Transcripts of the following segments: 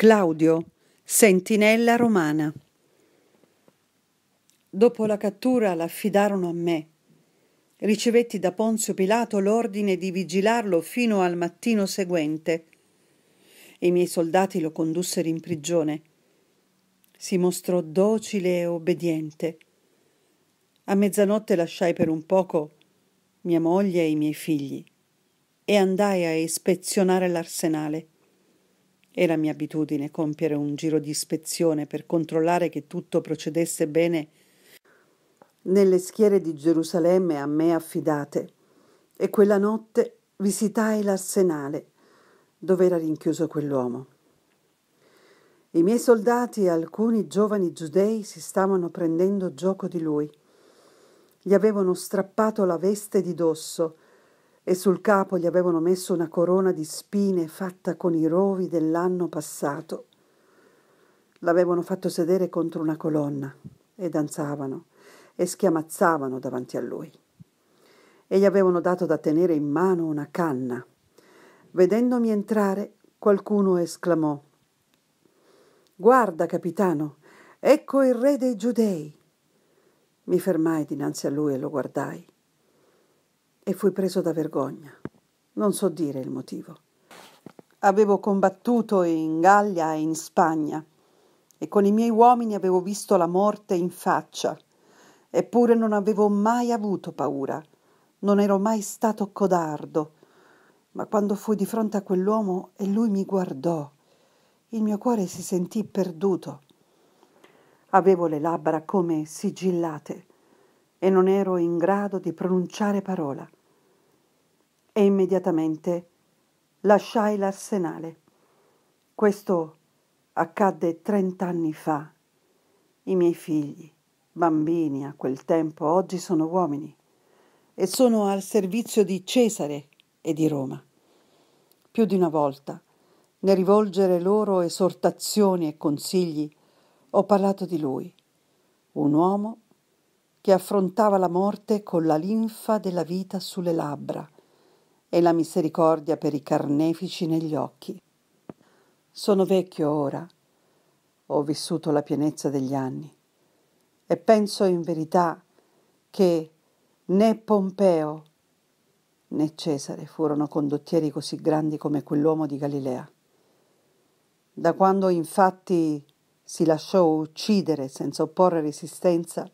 Claudio, sentinella romana. Dopo la cattura l'affidarono a me. Ricevetti da Ponzio Pilato l'ordine di vigilarlo fino al mattino seguente. I miei soldati lo condussero in prigione. Si mostrò docile e obbediente. A mezzanotte lasciai per un poco mia moglie e i miei figli e andai a ispezionare l'arsenale. Era mia abitudine compiere un giro di ispezione per controllare che tutto procedesse bene nelle schiere di Gerusalemme a me affidate. E quella notte visitai l'arsenale dove era rinchiuso quell'uomo. I miei soldati e alcuni giovani giudei si stavano prendendo gioco di lui. Gli avevano strappato la veste di dosso e sul capo gli avevano messo una corona di spine fatta con i rovi dell'anno passato. L'avevano fatto sedere contro una colonna e danzavano e schiamazzavano davanti a lui. E gli avevano dato da tenere in mano una canna. Vedendomi entrare, qualcuno esclamò Guarda, capitano, ecco il re dei giudei. Mi fermai dinanzi a lui e lo guardai e fui preso da vergogna. Non so dire il motivo. Avevo combattuto in Gallia e in Spagna e con i miei uomini avevo visto la morte in faccia, eppure non avevo mai avuto paura, non ero mai stato codardo. Ma quando fui di fronte a quell'uomo e lui mi guardò, il mio cuore si sentì perduto. Avevo le labbra come sigillate e non ero in grado di pronunciare parola e immediatamente lasciai l'arsenale. Questo accadde trent'anni fa. I miei figli, bambini a quel tempo, oggi sono uomini e sono al servizio di Cesare e di Roma. Più di una volta, nel rivolgere loro esortazioni e consigli, ho parlato di lui, un uomo che affrontava la morte con la linfa della vita sulle labbra e la misericordia per i carnefici negli occhi. Sono vecchio ora, ho vissuto la pienezza degli anni e penso in verità che né Pompeo né Cesare furono condottieri così grandi come quell'uomo di Galilea. Da quando infatti si lasciò uccidere senza opporre resistenza,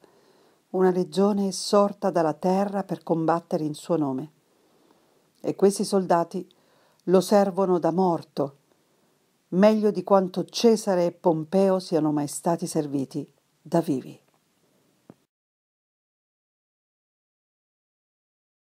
una legione è sorta dalla terra per combattere in suo nome e questi soldati lo servono da morto, meglio di quanto Cesare e Pompeo siano mai stati serviti da vivi.